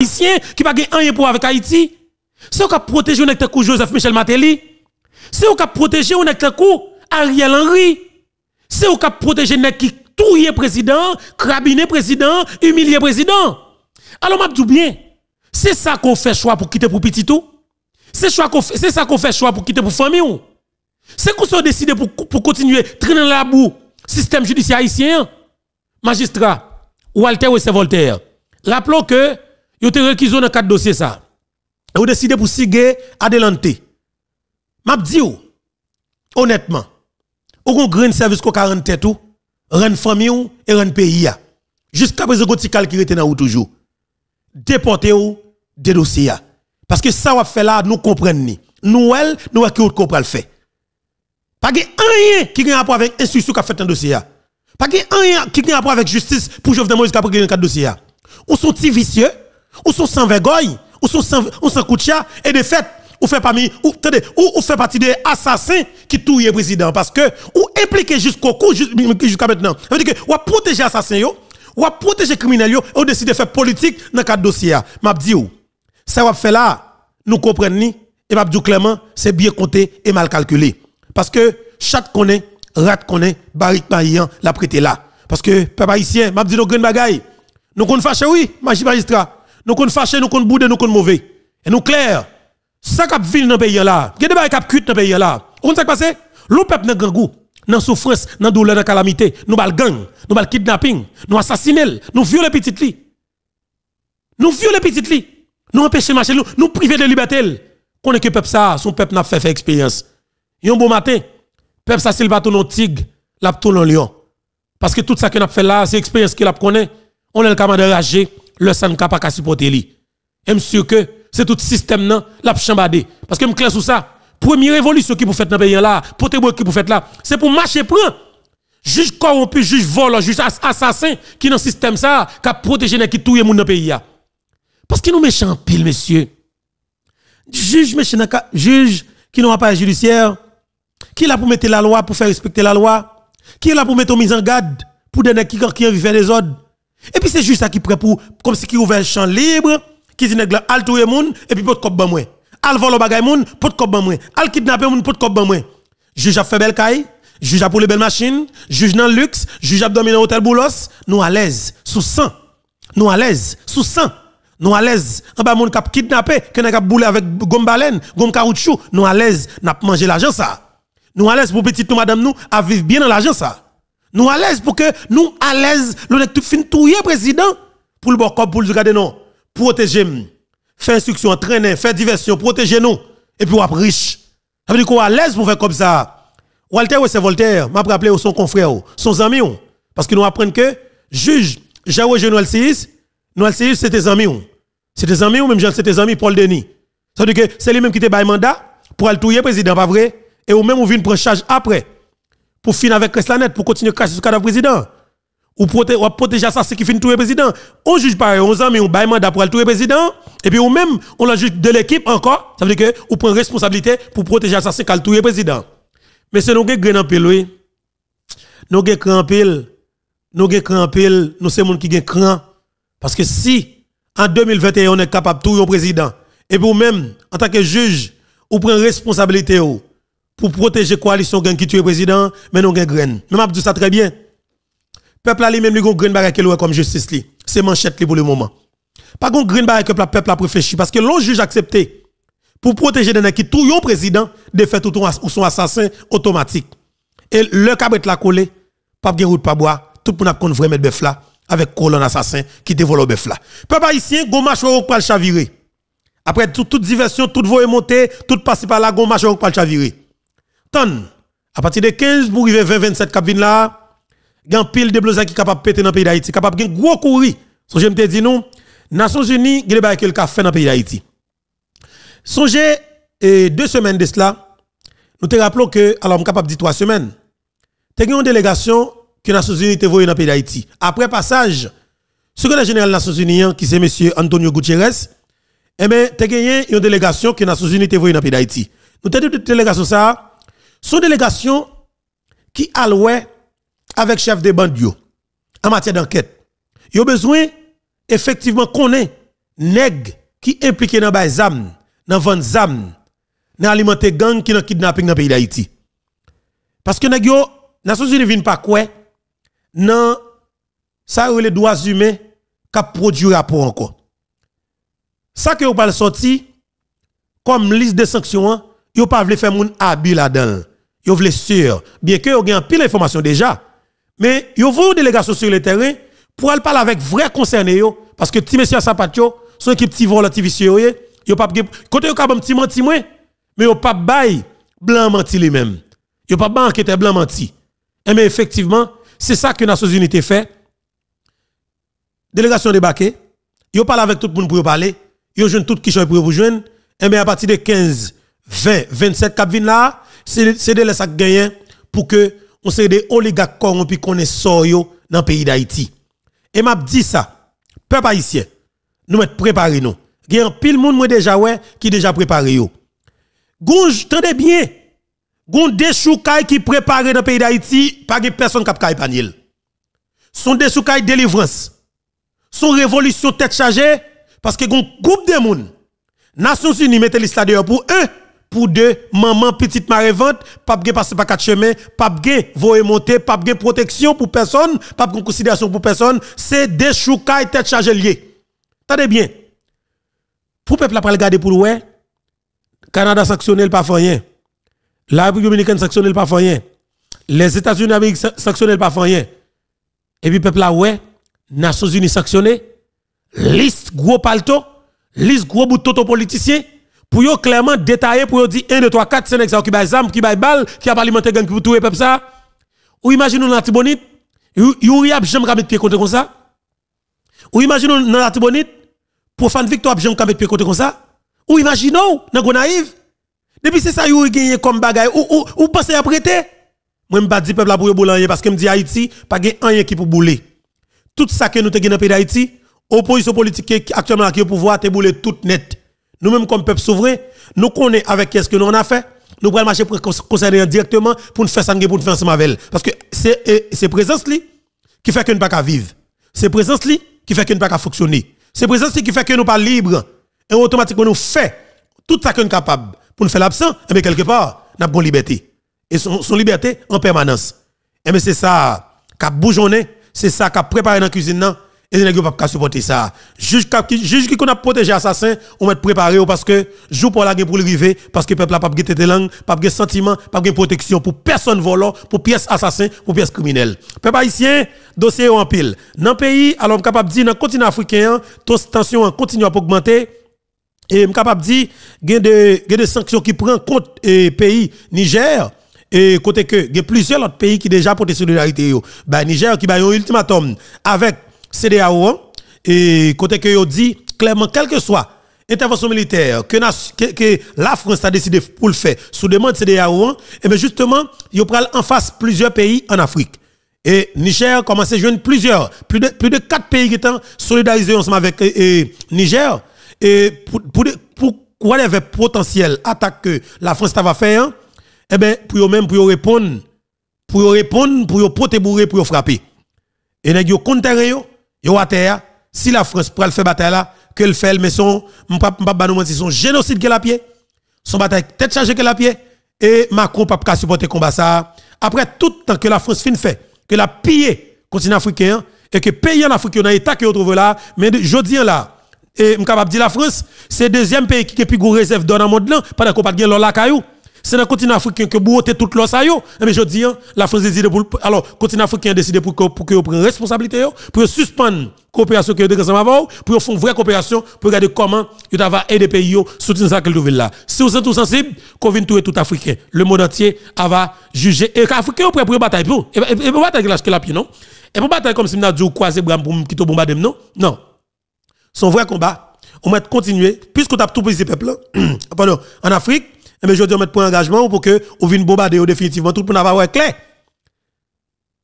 haïtien qui va pas un pour avec Haïti. C'est qu'on a protégé Joseph Michel Matéli. C'est qu'on a protégé Ariel Henry. C'est qu'on a protégé un qui touye président, cabinet, président, humilié président. Alors, m'a bien, c'est ça qu'on fait choix pour quitter pour petit tout. C'est ça qu'on fait choix pour quitter pour famille. C'est qu'on se décidé pour, pour continuer traîner la boue système judiciaire haïtien. Magistrat, Walter ou Voltaire. Rappelons que Yo te réquisition dans quatre dossiers ça. Vous décidez pour sigue adelante. M'a dit honnêtement, ou un grand service qu'on 40 tête tout, rend famille ou et rend pays Jusqu'à présent goti qui était ou toujours. Déporter ou des dossiers parce que ça va faire là nous comprenons. Nous elle nous qui autre comprend le fait. Pas que rien qui a rapport avec qui a fait dans dossier Pas que rien qui a rapport avec justice pour Jovenel Moïse qui a pris dans dossier. On sont vicieux ou sont sans vergogne, ou sont sans, ou sans et de fait, ou fait parmi, ou, ou, fait partie des assassins qui touillent le président, parce que, ou impliqué jusqu'au coup, jusqu'à maintenant. Ça veut dire que, ou a protégé assassin, ou a protégé criminel, ou ont décidé de faire politique dans le cadre dossier. M'a dit, ça va faire là, nous comprenons, et m'a clairement, c'est bien compté et mal calculé. Parce que, chat connaît, rat connaît, barrique maillan, la prêté là. Parce que, papa ici, m'a dit nos grandes Nous qu'on fâche, oui, magistrat nous sommes fâchés, nous sommes boudés, nous sommes mauvais. Et nous clair, ça cap ville dans le pays là, il y a des cap dans le pays là. Vous savez ce qui passé? Le peuple n'a grand goût, dans souffrance, dans douleur, dans calamité, nous bal gang, nous bal kidnapping, nous assassinons, nous violons les petites li. Nous violons petites li. Nous empêchons marcher, nous privons de liberté. Qu'on est que peuple ça, son peuple n'a fait fait expérience. un bon matin, peuple ça s'il bat ton tigre, l'a tout lion. Parce que tout ça qu'on a fait là, c'est l'expérience qu'il a connaît. On est le camarade rage le Sanka pas de supporter lui. Et monsieur que c'est tout système non l'a chambadé parce que me clair sur ça. Première révolution qui pour faites dans le pays là, pote qui pour faites là, c'est pour marcher prend. Juge corrompu, juge voleur, juge assassin qui dans système ça qui a protégé les qui touye moun dans pays là. Parce qu'ils nous méchants pile monsieur. Juge méchant juge qui n'a pas judiciaire qui est là pour mettre la loi pour faire respecter la loi, qui est là pour mettre en mise en garde pour des qui qui vivent des ordres et puis c'est juste ça qui prend pour, comme si qui ouvert un champ libre, qui dit nègre, al touye moun, et puis pot kop ban mwen. Al volo bagay moun, pot kop ban mwen. Al kidnappe moun, pot kop ban mwen. Juge a fait bel kay, juge a pour les belles machines, juge dans luxe, juge a hôtel Boulos, nous à l'aise, sous sang. Nous à l'aise, sous sang. Nous à l'aise, en bas moun kap kidnappé, que n'a kap boule avec gomme baleine, gomme caoutchouc, nous à l'aise, n'a mangé l'argent ça. Nous à l'aise pour petit nous madame nous, à vivre bien dans l'argent ça. Nous à l'aise pour que nous à l'aise, nous tout fin touyer président pour le bon corps pour le regarder non. Protéger hmm. faire instruction, entraîner, faire diversion, protéger nous et puis on est riche. Ça veut dire qu'on à l'aise pour faire comme ça. Walter c'est Voltaire, m'a rappelé son confrère, oh, son ami oh. parce que nous apprennent que juge Jaoué Noël Cis, Noël tes amis. Oh. c'est C'était amis ou même tes amis Paul Denis. Ça veut dire que c'est lui même qui était bail mandat pour aller touyer président pas vrai et ou même on vient prendre charge après pour finir avec Kresslanet, pour continuer à cacher le cadavre président. Ou protéger l'assassin qui finit tout le président. On juge par 11 ans, mais on bail mandat pour tout le président. Et puis, ou même, on la juge de l'équipe encore. Ça veut dire que, on prend responsabilité pour protéger assassin qui tout le président. Mais c'est nous qui gagnons en pile, oui. Nous gagnons en pile. Nous gagnons en pile. Nous sommes gens qui gagnent cran. Parce que si, en 2021, on est capable de tout le président, et puis, même, en tant que juge, on prend responsabilité, pour protéger la coalition gang qui tue le président, mais nous avons Mais ma dit ça très bien. Peuple a lui-même, il a graine barre comme justice li. C'est manchette pour le moment. Pas qu'on graine barre que le peuple a réfléchi parce que l'on juge accepté pour protéger des qui le président, de fait tout son assassin automatique. Et le cabret la collé, pas de route pas bois, tout pour n'a a vrai mettre bœuf là avec colon assassin qui dévole bœuf là. Peuple haïtien, il marche ou pas le chavirer. Après toute diversion, toute voie montée, toute passe par là, il marche ou pas le chavirer. Tan, à partir de 15 pour arriver 20-27 cabines là, il y a un pile de blousins qui est capable de péter dans le pays d'Haïti, capable de gros courir. Songez, je te dis non, Nations Unies, il y a ont fait dans le pays d'Haïti. Songez, deux semaines de cela, nous te rappelons que, alors, est capable de dire trois semaines, y gen une délégation que Nations Unies te voye dans le pays d'Haïti. Après passage, secrétaire général des Nations Unies, hein, qui c'est M. Antonio Gutiérrez, eh bien, te une délégation que Nations Unies te voye dans le pays d'Haïti. Nous avons une délégation ça, son délégation qui loué avec chef de bandio en matière d'enquête. a besoin effectivement connaît nèg qui impliqué dans bay zam, dans vente zam, dans alimenter gang qui dans kidnapping dans pays d'Haïti. Parce que nèg yo Nations Unies vient pas quoi dans ça les droits humains qui produit rapport encore. Ça que vous pas sorti comme liste de sanctions, hein, yo pas voulu faire moun habile là-dedans yo vle sûr, bien que yo gen pile information déjà, mais yo vou une délégation sur le terrain pour aller parler avec vrai concerné yo, parce que ti monsieur Sapatio, son équipe ti vol ti vicieux yo pas côté ka bon ti menti mwen, mais yo pas bail blanc menti lui même. Yo pas bail un blanc menti. Eh, mais effectivement, c'est ça que Nations Unies fait. Délégation débarquée, yo parle avec tout le monde pour parler, yo joint tout qui pour vous joindre. Et eh, à partir de 15, 20, 27 cap là, c'est de laisser sac gagnant pour que on c'est des oligarques corrompus qu'on est sorti dans le pays d'Haïti. Et m'a dit ça, peuple haïtien, nous mettons préparés nous. Il y a un pile monde déjà ouais qui déjà préparé yo. Gonj, tendez bien. Gon des choukai qui préparé dans le pays d'Haïti, pas de personne qui a panier. Son des choukai délivrance. Son révolution tête chargée parce que gon groupe de monde Nations Unies mettent l'État dehors pour eux pour deux maman petite marée pas de passer par quatre chemins pas de voyer monter pas de protection pour personne pas de considération pour personne c'est des et tête chargé. T'as Tendez bien pour peuple après le garder pour le Canada sanctionné pas rien la République dominicaine sanctionné pas rien les États-Unis d'Amérique sanctionné pas rien et puis peuple là ouais Nations Unies sanctionné liste gros palto liste gros bout de politiciens pour yo clairement détailler, pour yo dire 1, 2, 3, 4, 5 ça qui baille zam, qui baille balle, qui a alimenté gang pour tout peuple ça. Ou imagine nous dans Tibonite, yo y a jamais mettre pied contre comme ça. Ou imagine nous dans Tibonite, profane victoire jamais mettre pied contre comme ça. Ou imagine nous go naïve, Depuis c'est ça yo gagné comme bagaille ou ou, ou pensez à prêter. Moi je dit peuple là pour yo bouler parce que je dis Haïti pas gagné rien qui pour bouler. Tout ça que nous avons, gagné dans pays d'Haïti, opposition politique actuellement qui au pouvoir te bouler tout net. Nous-mêmes, comme peuple souverain, nous connaissons avec qui ce que nous avons a fait. Nous prenons le marché concerné directement pour nous faire ça, pour nous faire ensemble avec Parce que c'est présence qui fait que nous ne pouvons pas vivre. C'est présence qui fait que nous ne pouvons pas fonctionner. C'est présence qui fait que nous ne pas libre. Et automatiquement, nous faisons tout ce que nous capable pour nous faire l'absent. Et eh bien, quelque part, nous avons une liberté. Et son, liberté en permanence. Et eh bien, c'est ça qui a bougeonné. C'est ça qui a préparé dans la cuisine et les gens pas supporter ça. Jusqu'à qui qu'on a protégé assassin, on va préparé parce que jour pour la pour le parce que peuple a pas de langue, pas de sentiment, pas de protection pour personne volant, pour pièce assassin, pour pièce criminelle. Peuple haïtien, dossier en pile. Dans le pays, alors capable de dire dans le continent africain, hein, tension continue à augmenter. Et je suis capable de dire, il y a des sanctions qui prend compte le eh, pays Niger. Et côté que, il plusieurs autres pays qui déjà la solidarité. ben Niger qui a un ultimatum avec CDAO hein? et côté que dit clairement quel que soit intervention militaire que, que, la France a décidé pour le faire sous demande CDAO et hein, eh bien justement il pral en face plusieurs pays en Afrique et Niger commence à joindre plusieurs plus de plus de quatre pays qui sont solidarisés ensemble avec et, Niger et pour pour, pour potentiel attaque que la France va faire et hein, eh bien, pour même pour répondre, pour répondre, pour poter bourré, pour frapper. Et yo yo, Yo à terre, si la France pral fait bataille là, que le fait, mais son, m'pap, son génocide qu'elle a pied, son bataille tête chargée qu'elle la pied, et Macron pas supporter supporter combat ça. Après tout le temps que la France fin fait, que la pillé continent africain, et que pays en Afrique, a état que on trouvé là, mais je dis là, et je capable de dire la France, c'est le deuxième pays qui a plus gros réserve dans le monde là, pendant qu'on pas de l'eau la caillou c'est dans le continent africain que vous toute l'os à Mais eh je dis, hein, la France décide pour, alors, le continent africain décide pour que, pour que vous preniez responsabilité, pour suspendre la coopération que vous avez ensemble, pour vous faire une vraie coopération, pour regarder comment vous va aider les pays, soutenir ça que vous là. Si vous êtes tous sensible, qu'on vienne tout tout africain. Le monde entier va juger. Et l'Africain, vous eh ben, eh, pour bataille pour. Et pour bataille, là, que la pied, non? Et pour bataille comme si nous dit croisé Bram pour quitter bombarder, non? Non. Son vrai combat, on va continuer, puisque vous avez tout pris ces peuples, pardon, en Afrique, mais eh ben, je on met pour engagement pour que vous vienne bombarder définitivement tout pour n'avoir clair.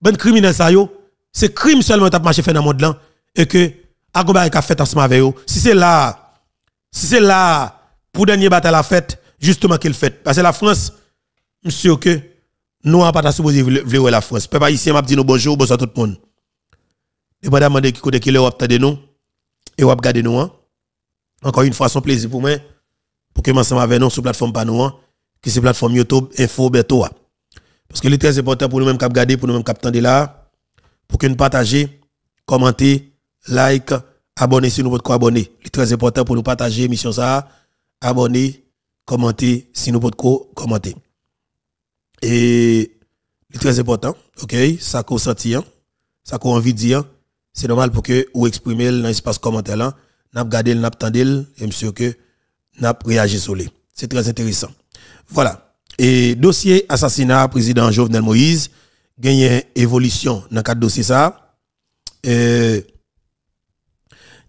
Ben criminel ça yo, c'est crime seulement t'a marché fait dans monde là et que vous a fait ensemble avec moment, Si c'est là, si c'est là pour dernier bataille la fête, justement qu'il fait parce que la France monsieur que nous n'avons pas supposé vouloir la France. Peuple ici, m'a dit nous bonjour, bonsoir tout le monde. pas demander qui côté qui l'a l'Europe de nous et vous gardé nous hein. Encore une fois son plaisir pour moi ensemble avec nous sur la plateforme panouan, hein, qui c'est la plateforme YouTube Info Bertoa. Parce que c'est très important pour nous même qui pour nous là, pour que nous partagions, commenter, like, abonner si nous pouvons abonner. C'est très important pour nous partager mission ça, abonner, commenter si nous pouvons commenter. Et c'est très important, OK, ça qu'on sentir, hein, ça qu'on envie de dire, c'est normal pour que vous exprimiez dans l'espace commentaire là, n'a gardé, n'a attendu, et monsieur que n'a réagi sur lui. C'est très intéressant. Voilà. Et dossier assassinat président Jovenel Moïse, gagné évolution dans quatre dossiers dossier ça. Euh,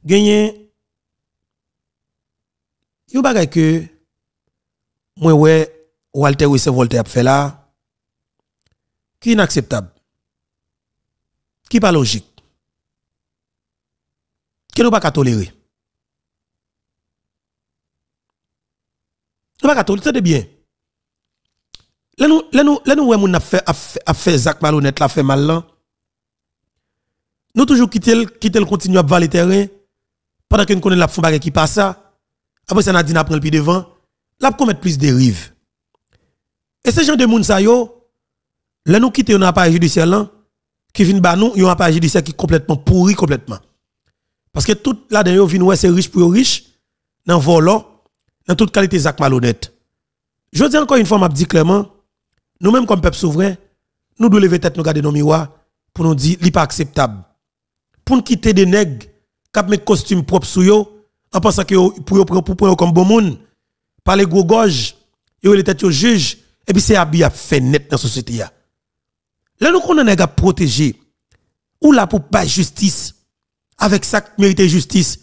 gagné. Yo bagay que moi ouais Walter Wisse Voltaire a fait là qui est inacceptable. Qui pas logique. Qui n'est pas tolérer. n'est pas catholique, c'est bien. Là, nous, là, nous, là, nous, ouais, fait, a fait, a Zach malhonnête, l'a fait mal là. Nous toujours quitter, quitter le continue à valer terrain. Pendant que nous connaissons la fond qui passe ça. Après, ça, Nadine prendre le pied devant. Là, commettre plus de rives. Et ces gens de monde, ça, yo, là, nous n'a un appareil judiciaire là, qui vient bah nous, un appareil judiciaire qui est complètement pourri, complètement. Parce que tout là-dedans, ils viennent, ouais, c'est riche pour riche, dans volant, dans toute qualité Zach malhonnête. Je dis encore une fois, je dis clairement, nous-mêmes comme peuple souverain, nous devons lever tête, nous garder nos miroirs pour nous dire, ce n'est pas acceptable. Pour nous quitter des nègres qui mettent costume propre sur eux, en pensant que pour eux, pour comme bon monde, par les gros gorges, ils les têtes au juge, et puis c'est habillé à faire net dans la société. Là, nous qu'on a protéger ou là pour pas justice, avec ça mérite justice,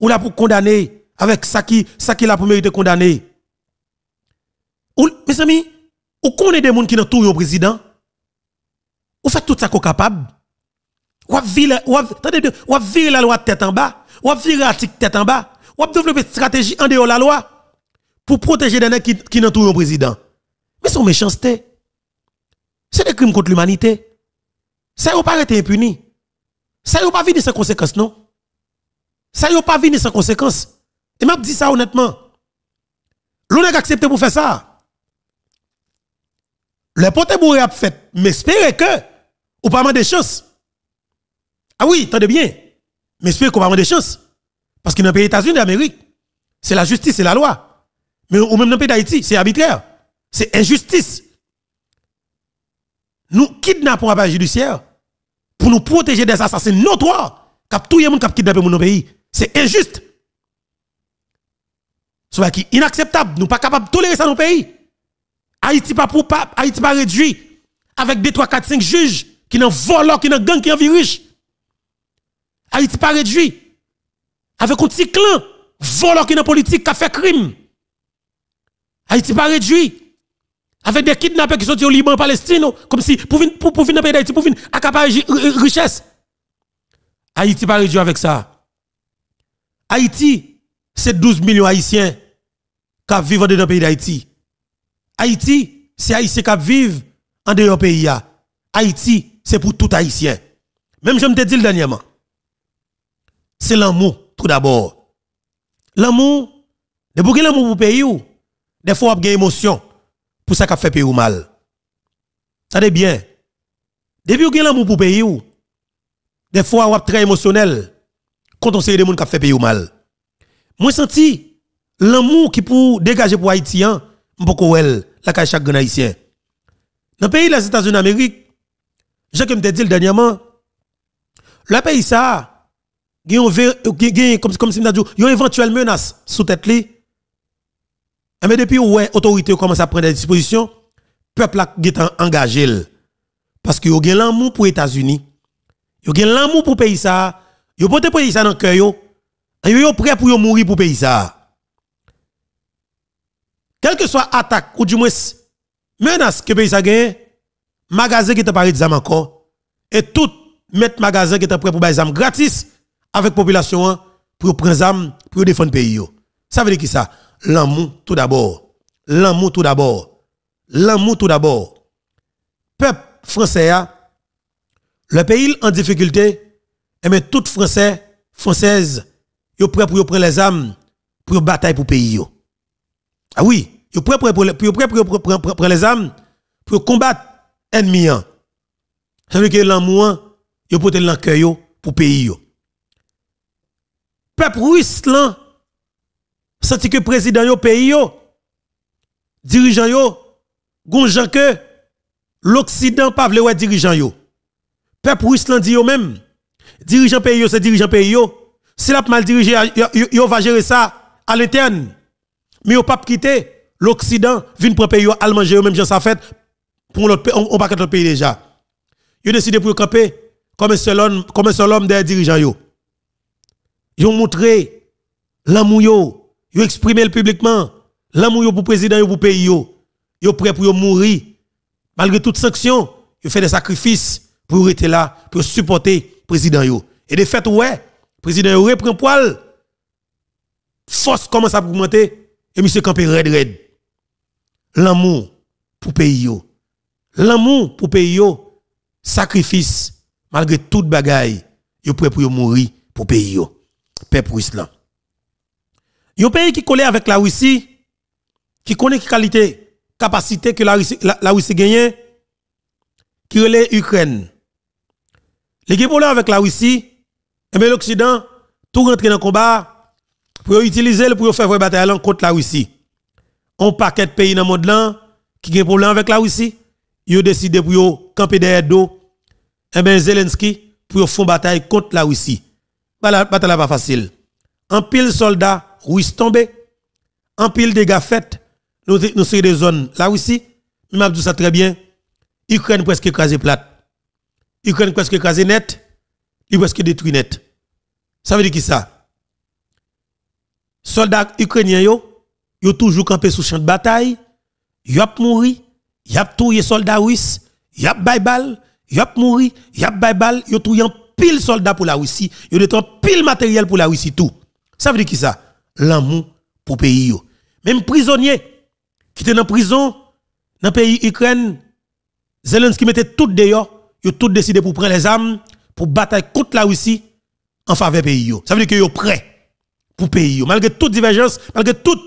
ou là pour condamner, avec ça qui, ça qui la pour mériter condamné. Ou, mes amis, ou connaît des gens qui n'ont tout le président? Ou fait tout ça qu'on capable? Ou a viré, ou a la loi tête en bas? Ou a viré l'article tête en bas? Ou a développé une stratégie en dehors de la loi? Pour protéger des gens qui, qui n'ont le président? Mais c'est une méchanceté. C'est des crimes contre l'humanité. Ça n'a pas été impuni. Ça n'a pas vu sans ses conséquences, non? Ça n'a pas vu sans ses conséquences. Et m'a dit ça honnêtement. L'on a accepté pour faire ça. Le pote bourré a fait, mais espérez que, ou pas mal de chances. Ah oui, de bien. Mais espérez qu'on pas mal de chances. Parce que dans les États-Unis d'Amérique, c'est la justice, c'est la loi. Mais ou même dans le pays d'Haïti, c'est arbitraire. C'est injustice. Nous kidnappons un judiciaire pour nous protéger des assassins notoires qui ont tout le monde qui kidnappé mon pays. C'est injuste. C'est qui inacceptable. Nous pas capable de tolérer ça dans le pays. Haïti pas pour pas, Haïti pas réduit avec 2, 3, 4, 5 juges qui n'en volent, qui n'en gang, qui en riche. Haïti pas réduit avec un petit clan voleur qui sont politique qui a fait crime. Haïti pas réduit avec des kidnappés qui sont au Liban, en Palestine, comme si pour venir pour, pour venir pays d'Haïti, pour venir accaparer richesse. Haïti pas réduit avec ça. Haïti, c'est 12 millions haïtiens qui vivent dans le pays d'Haïti. Haïti, c'est Haïtien qui vivent en dehors pays. Haïti, c'est pour tout Haïtien. Même je me le dernièrement, c'est l'amour tout d'abord. L'amour, de que l'amour pour pays ou, des fois on a émotion pour ça qui fait pays ou mal. Ça de bien. Depuis que l'amour pour pays ou, des fois on a très émotionnel quand on sait des gens qui fait pays ou mal. Moi senti l'amour qui pour dégager pour Haïtien, hein, beaucoup elle, la cache chaque Haïtien. Dans le pays des États-Unis d'Amérique, je comme te dit dernièrement, le pays ça, il euh, comme comme si dit, une éventuelle menace sous tête li. Eh, mais depuis ouais, autorité commence à prendre des dispositions, peuple est engagé parce que y a l'amour pour États-Unis. Y a l'amour pour pays ça, y a porté pays ça dans le cœur y Yo prêt pour mourir pour pays ça. Quel que soit attaque ou du moins menace que pays a gagné, magasin qui t'a parlé de encore, et tout mettre magasin qui t'a prêt pour des armes gratis avec population pour prendre des armes, pour défendre le pays. Ça veut dire qui ça? L'amour tout d'abord. L'amour tout d'abord. L'amour tout d'abord. Peuple français, le pays en difficulté, et mais tout français, française, yo prêt pour prendre les armes pour bataille pour le pays. Ah oui, yo prêt pour prendre les armes pour combattre ennemi an. Hein. Ça veut dire que l'amour hein, yo pote dans cœur pour pays yo. Peuple russe là senti que président yo pays yo dirigeant yo gonjan que l'occident pas vle ouais dirigeant yo. Peuple russe là dit yo même dirigeant pays yo c'est dirigeant pays yo. Si la mal dirigé yo, va gérer ça à l'éternel mais au pas quitter l'Occident, vient pour pays allemand, eux même gens ça fait pour l'autre on pas pays déjà. a décidé pour camper comme un seul homme, comme un seul homme des dirigeants yo. Ils ont montré l'amour yo, ils exprimé le publiquement l'amour pour pour président pour pour pays yo. yon prêt pour mourir malgré toute sanction, ils fait des sacrifices pour rester là pour supporter président Et de fait ouais, président yo reprend poil force commence à augmenter et M. campé red red. L'amour pour pays L'amour pour pays sacrifice malgré toute bagaille, yo prêt pour mourir pour pays yo. Peuple a Yon pays qui collé avec la Russie qui connaît qui qualité, capacité que la Russie la, la Russie gagne qui relève Ukraine. Les gens avec la Russie, et eh bien l'Occident, tout rentre dans le combat, pour utiliser pour faire une bataille contre la Russie. On paquet de pays dans le monde qui a problème avec la Russie, ils ont décidé pour camper derrière dos et eh bien Zelensky pour faire une bataille contre la Russie. Bah, la bataille pas facile. En pile soldats russes tombés, en pile dégâts faits, nous nous sommes des zones la Russie, m'a dit ça très bien. Ukraine presque écrasée plate. Ukraine presque écrasée net, Ukraine presque détruite net. Ça veut dire qui ça soldats ukrainiens yo, yo toujours campé sous champ de bataille, yo a mouri, yo a des soldats russes, yo a bay bal, yo a mouri, yo a bay yo pile soldats pour la Russie, yo détruit pile matériel pour la Russie tout. Ça veut dire qui ça L'amour pour pays yo. Même prisonniers qui étaient dans prison dans pays Ukraine, Zelensky mettait tout dehors, yo tout décidé pour prendre les armes pour bataille contre la Russie en faveur pays yo. Ça veut dire que yo prêt pour pays. Malgré toute divergence, malgré tout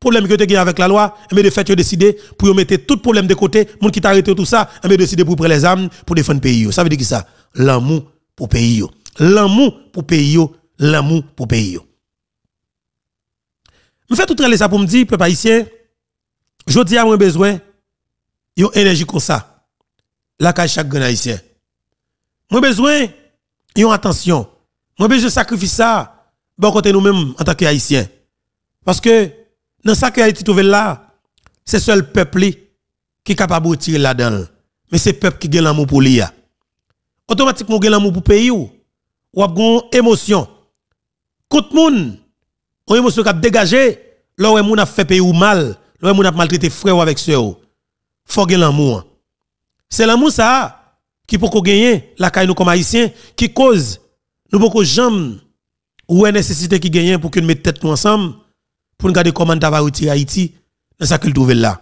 problème que tu as avec la loi, mais eh de fait, tu as décidé pour mettre tout problème de côté, monde qui t'a arrêté tout ça, mais eh décidé pour prendre les armes pour défendre le pays. Ça veut dire que ça, l'amour pour pays. L'amour pour pays, l'amour pour pays. Je fais tout ça pour me dire, peuple haïtien, je dis à moi besoin, une énergie comme ça, la cache chaque haïtien. Moi besoin, une attention. Moi besoin de ça bon côté nous-mêmes en tant qu'Haïtiens. Parce que dans ça que Haïti trouve là, c'est seul peuple qui est capable de tirer là-dedans. Mais c'est peuple qui a l'amour pour lui. Automatiquement, il a l'amour pour le pays. Ou a une émotion. tout moun, on émotion qui a dégagé, où moun a fait pays ou mal, où moun a maltraité frère ou avec sœur. Faut gagner l'amour. C'est l'amour ça qui pour gagner la caille nous comme haïtiens qui cause nous beaucoup jamais ou est nécessité qui gagne pour qu'on mette tête nous ensemble pour nous garder comment nous va retirer Haïti dans ça qu'il trouve là.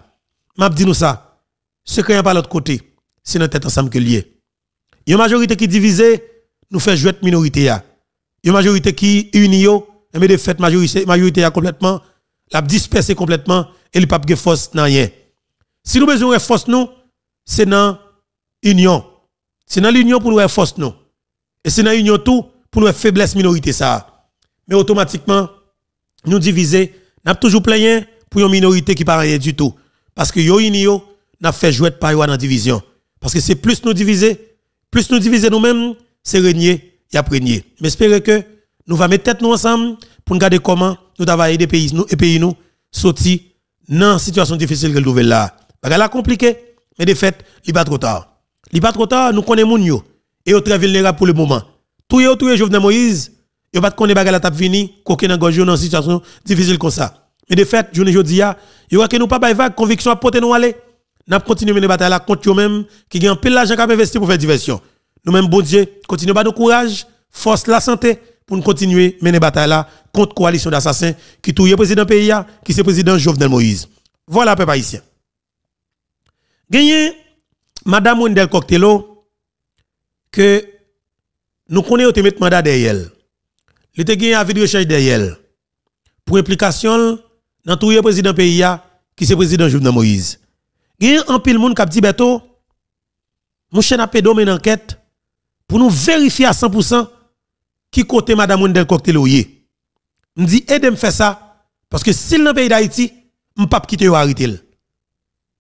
M'a dit nous ça. Ce qu'il n'y a pas l'autre côté, c'est notre tête ensemble que lié. Il y a une majorité qui divise, nous fait jouer de minorité. Il y a une majorité qui unit, met de fait, majorité, majorité complètement, la dispersée complètement, et pas pape force dans rien. Si nous besoin de force, nous, c'est dans l'union. C'est dans l'union pour nous faire force, nous. Et c'est dans l'union tout pour nous faire faiblesse minorité, ça mais automatiquement, nous diviser, n'a toujours plein pour une minorité qui paraît du tout. Parce que yo inio, n'a fait jouer par la dans division. Parce que c'est plus nous diviser, plus nous diviser nous-mêmes, c'est régner et régner. Mais espérez que nous allons mettre tête nous ensemble pour nous garder comment nous avons des pays nous et pays nous sortir dans situation difficile que nous là. qu'elle la compliqué, mais de fait, il pas trop tard. Il pas trop tard, nous connaissons les gens et au très vulnérable pour le moment. Tout monde, tout Jovenel Moïse yo pas connaît à la tap vini coquer dans une situation difficile comme ça mais de fait journée jodi a yo que nous pas bay vague conviction à porter nous aller n'a continuer mener bataille la contre yo mêmes qui gagne pile l'argent qu'a investi pour faire diversion nous mêmes bon Dieu continuons pas du courage force la santé pour nous continuer mener bataille là contre coalition d'assassins qui le président pays qui c'est président Jovenel Moïse voilà peuple haïtien gagné madame Wendel Coctello que nous connaissons au mandat derrière il était gagné avis de recherche derrière pour implication dans tout le président pays qui c'est président Jovenel Moïse. Il y a un pile monde qui dit Beto, mon chien a une enquête pour nous vérifier à 100% qui côté madame Wendel cocktail Je Me dit aidez-moi faire ça parce que si dans le pays d'Haïti, je pas quitter arrêter.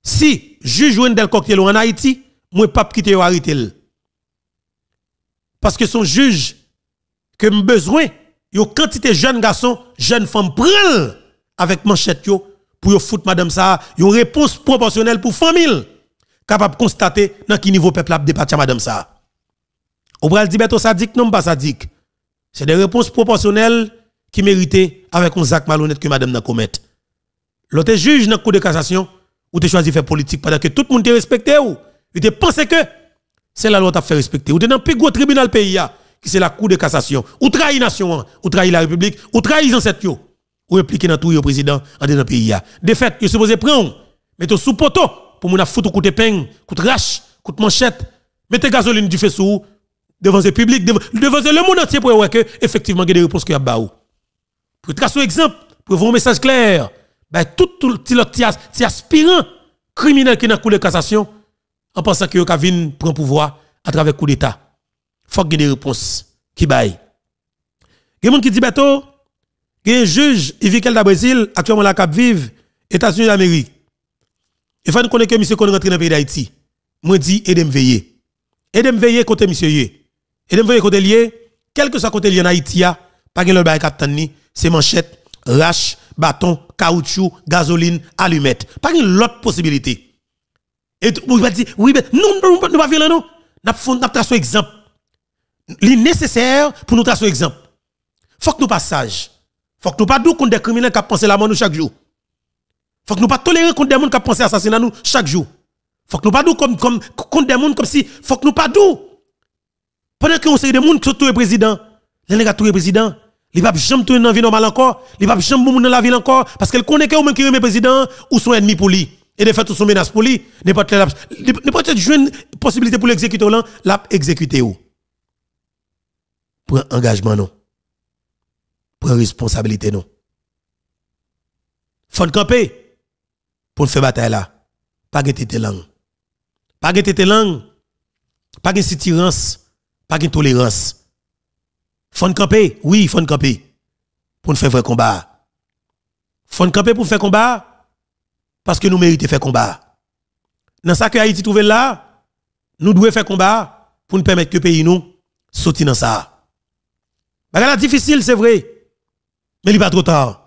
Si juge Wendel cocktail en Haïti, je pas quitter arrêter. Parce que son juge que me besoin Yon quantité jeunes garçons, jeunes femme, prennent avec manchette pour yon foutre madame ça, une réponse proportionnelle pour famille capable de constater dans qui niveau peuple a débattu madame ça. On dit beto sadique non pas sadique. C'est des réponses proportionnelles qui méritent avec un zak malhonnête que madame n'a commettre. L'autre juge dans le de cassation ou te choisi faire politique pendant que tout le monde te respecte. ou, il te que c'est la loi t'a fait respecter. Ou te dans plus gros tribunal pays c'est la Cour de cassation. Ou la nation, hein. ou trahissez la République, ou les ancêtres, ou impliqué dans tout le président en le pays. De fait, vous supposez prendre, mettre sous poteau pour mon foutre coup de peigne, coup de rache, coup de manchette, mettez gasoline du fessou devant le public, devant, le monde entier pour voir que effectivement il y a des réponses qui y a baou. Pour tracer un exemple, pour vous un message clair, ben, tout, tout petit aspirant criminel qui est dans la cour de cassation, en pensant qu'il vous avez pris le pouvoir à travers coup d'État faut que des réponses qui baillent. Il y a des gens qui disent bateau, il y a un juge, Evikel da Brésil, actuellement la Cap Vive, États-Unis d'Amérique. Il faut connaître que monsieur qu'on rentre dans le pays d'Haïti. Moi dis aidez-moi veiller. Aidez-moi veiller côté monsieur yé. Aidez-moi veiller côté lié, quel que soit côté lié en Haïti, pas gain le bail ni, c'est manchette, rache, bâton, caoutchouc, gasoline, allumette. Pas une l'autre possibilité. Et vous va dire oui, mais non, nous pas violent non. N'a pas n'a exemple est nécessaire pour nous tracer exemple. Faut que nous pas sages. Faut que nous pas doux contre des criminels qui pensent la mort nous chaque jour. Faut que nous pas tolérer contre des gens qui pensent assassiner nous chaque jour. Faut que nous pas doux comme, comme, contre des gens comme si, faut que nous pas doux. Pendant que on sait des gens qui sont tous les présidents, les sont tous les présidents, les peuvent jamais tourner dans la vie normale encore, les papes jamais dans la ville encore, parce qu'elle connaît que même qui présidents ou sont ennemis pour lui. Et de fait, tout son menace pour lui, n'importe une possibilité pour l'exécuter, l'a exécuté un engagement non. prend responsabilité non. Faut camper pour faire bataille là. Pas de tes langues. Pas de tes langue. Pas de soutirance. Pas de tolérance. Faut camper, oui, faut camper pour faire vrai combat. Faut camper pour faire combat parce que nous méritons faire combat. Dans ça que Haïti trouve là, nous devons faire combat pour nous permettre que pays nous sortir dans ça. Bah, la difficile, c'est vrai. Mais il n'est pas trop tard.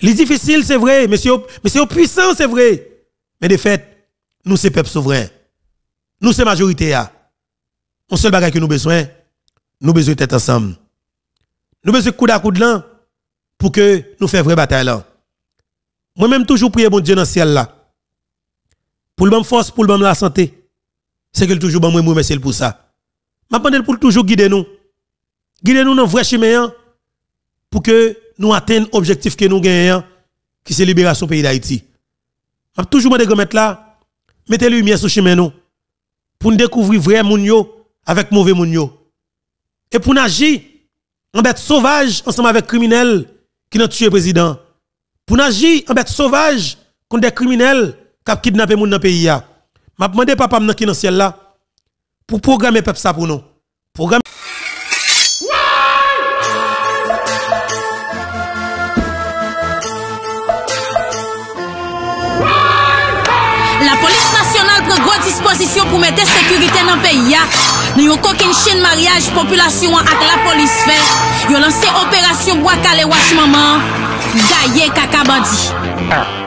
Les difficiles c'est vrai. Mais c'est au puissant, c'est vrai. Mais de fait, nous, c'est peuple souverain. Nous, c'est majorité. On ah. seul bagage que nous besoin, nous besoin d'être ensemble. Nous besoin d'un à de pour que nous fassions vrai bataille Moi-même, toujours prier mon Dieu dans le ciel là. Pour le bon force, pour le bon la santé. C'est que toujours bon moi, merci pour ça. M'appelle pour toujours guider nous guidez nous dans vrai chemin hein, pour que nous atteignions l'objectif que nous gagnons, qui la libération pays d'Haïti. Je toujours de mettre là, mettez lumière sur le chemin nous, pour nous découvrir vrai moun avec mauvais moun Et pour nous agir en bête sauvage ensemble avec criminels qui ont tué le président. Pour nous agir en bête sauvage contre des criminels qui ont kidnappé dans le pays. Je demande papa qui est le ciel là, pour programmer ça pour nous. Programmer... La polis nasyonal prego disposisyon pou mette sekurite nan peyi ya. Nou yo kokin chen mariage, populasyon ak la polis fe. Yo lanse operasyon wakale wak maman. Gaye kakabadi.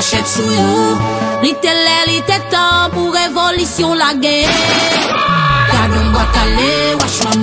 Wachet sou, li tè lè, li tè tan, pou revolisyon la gen Kanon batale, wachon